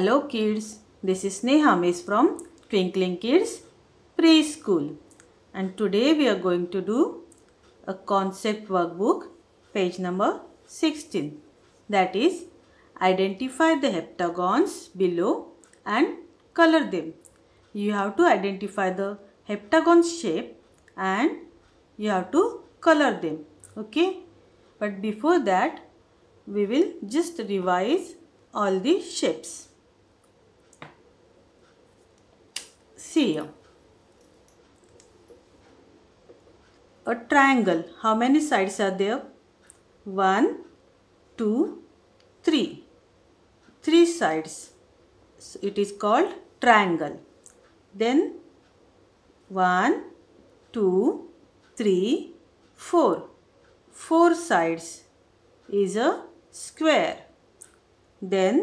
Hello kids, this is Neha Miss from Twinkling Kids Preschool and today we are going to do a concept workbook page number 16 that is identify the heptagons below and color them. You have to identify the heptagon shape and you have to color them okay but before that we will just revise all the shapes. seal. A triangle. How many sides are there? One, two, three. Three sides. So it is called triangle. Then one, two, three, four. Four sides is a square. Then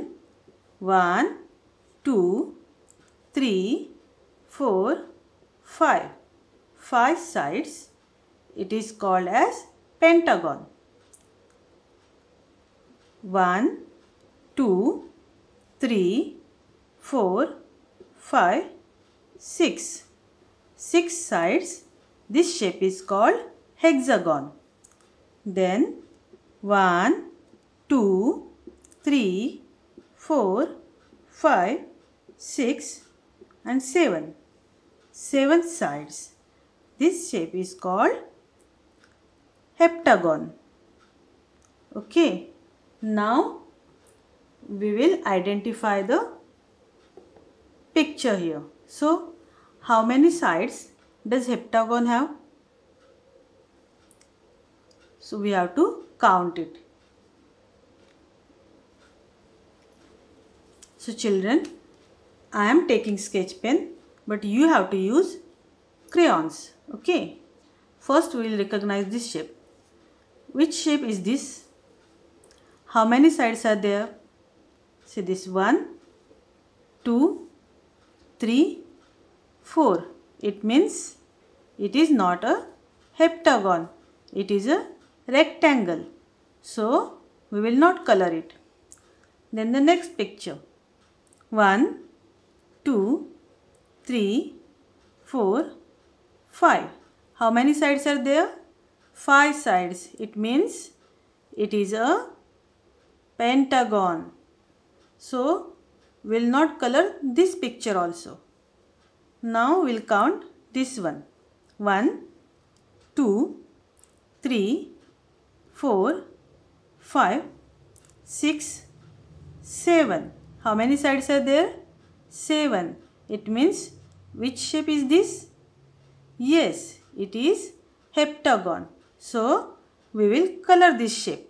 one, two, three, 4, 5. 5 sides. It is called as pentagon. 1, 2, 3, 4, 5, 6. 6 sides. This shape is called hexagon. Then 1, 2, 3, 4, 5, 6 and 7 seven sides. This shape is called heptagon. Okay. Now we will identify the picture here. So how many sides does heptagon have? So we have to count it. So children, I am taking sketch pen but you have to use crayons okay first we will recognize this shape which shape is this how many sides are there see this one two three four it means it is not a heptagon it is a rectangle so we will not color it then the next picture one two 3, 4, 5. How many sides are there? 5 sides. It means it is a pentagon. So, we will not color this picture also. Now, we will count this one. 1, 2, 3, 4, 5, 6, 7. How many sides are there? 7. It means which shape is this? Yes, it is heptagon. So, we will color this shape.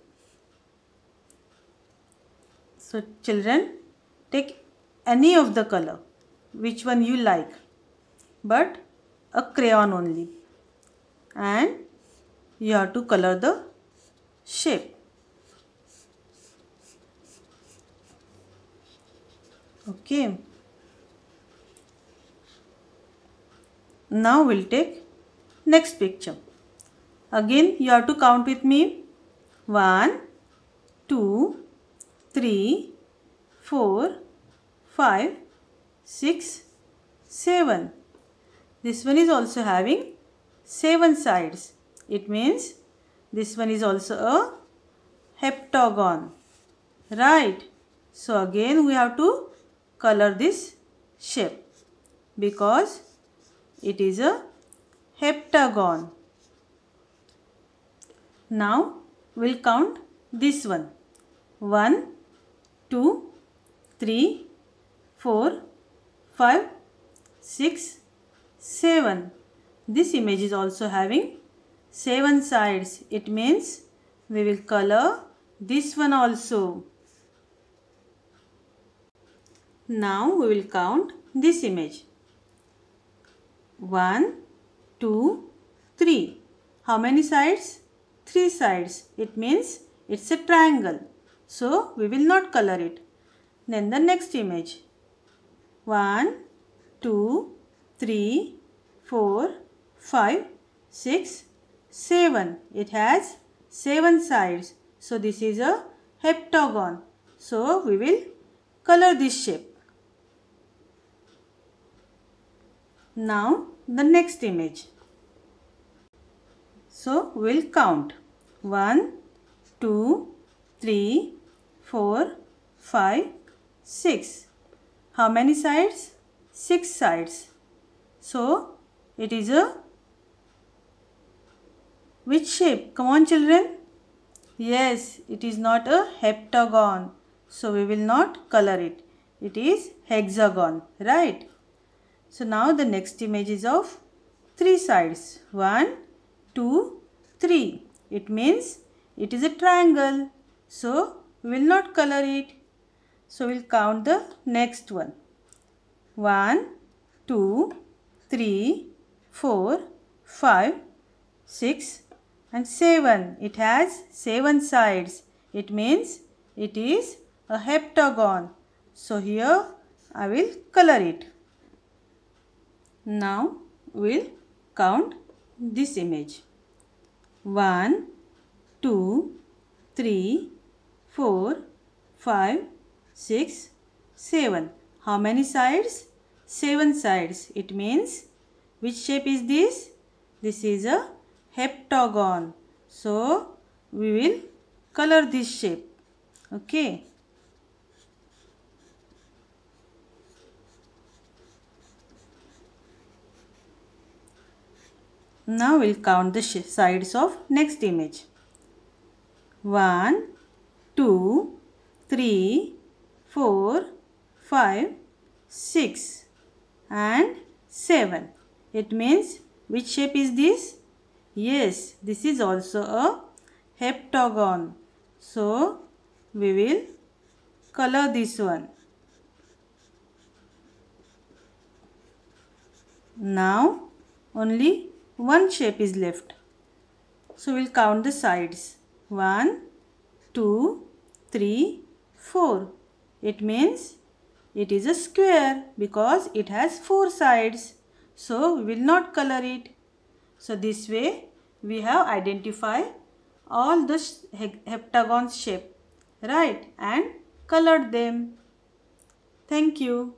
So, children, take any of the color, which one you like, but a crayon only. And you have to color the shape. Okay. Now we'll take next picture. Again you have to count with me. 1, 2, 3, 4, 5, 6, 7. This one is also having 7 sides. It means this one is also a heptagon. Right. So again we have to color this shape because it is a heptagon. Now we'll count this one. 1, 2, 3, 4, 5, 6, 7. This image is also having 7 sides. It means we will color this one also. Now we will count this image. 1, 2, 3. How many sides? 3 sides. It means it's a triangle. So, we will not color it. Then the next image. 1, 2, 3, 4, 5, 6, 7. It has 7 sides. So, this is a heptagon. So, we will color this shape. Now the next image. So we'll count 1, 2, 3, 4, 5, 6. How many sides? 6 sides. So it is a which shape? Come on children. Yes, it is not a heptagon. So we will not color it. It is hexagon, right? So now the next image is of three sides. One, two, three. It means it is a triangle. So we will not color it. So we will count the next one. One, two, three, four, five, six, and 7. It has 7 sides. It means it is a heptagon. So here I will color it. Now we'll count this image. 1, 2, 3, 4, 5, 6, 7. How many sides? 7 sides. It means which shape is this? This is a heptagon. So we will color this shape. Okay. Now we'll count the sides of next image. 1, 2, 3, 4, 5, 6 and 7. It means which shape is this? Yes, this is also a heptagon. So, we will color this one. Now, only one shape is left. So we'll count the sides. 1, 2, 3, 4. It means it is a square because it has 4 sides. So we will not color it. So this way we have identified all the heptagon shape right and colored them. Thank you.